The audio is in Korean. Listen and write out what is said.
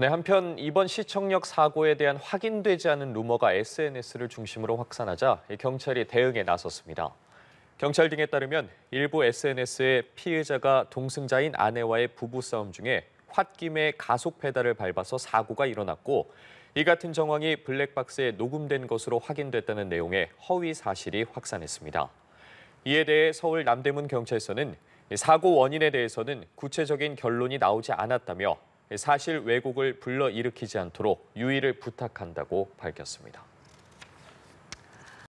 네, 한편 이번 시청역 사고에 대한 확인되지 않은 루머가 SNS를 중심으로 확산하자 경찰이 대응에 나섰습니다. 경찰 등에 따르면 일부 SNS에 피해자가 동승자인 아내와의 부부싸움 중에 홧김에 가속 페달을 밟아서 사고가 일어났고 이 같은 정황이 블랙박스에 녹음된 것으로 확인됐다는 내용의 허위 사실이 확산했습니다. 이에 대해 서울 남대문 경찰서는 사고 원인에 대해서는 구체적인 결론이 나오지 않았다며 사실 왜곡을 불러일으키지 않도록 유의를 부탁한다고 밝혔습니다.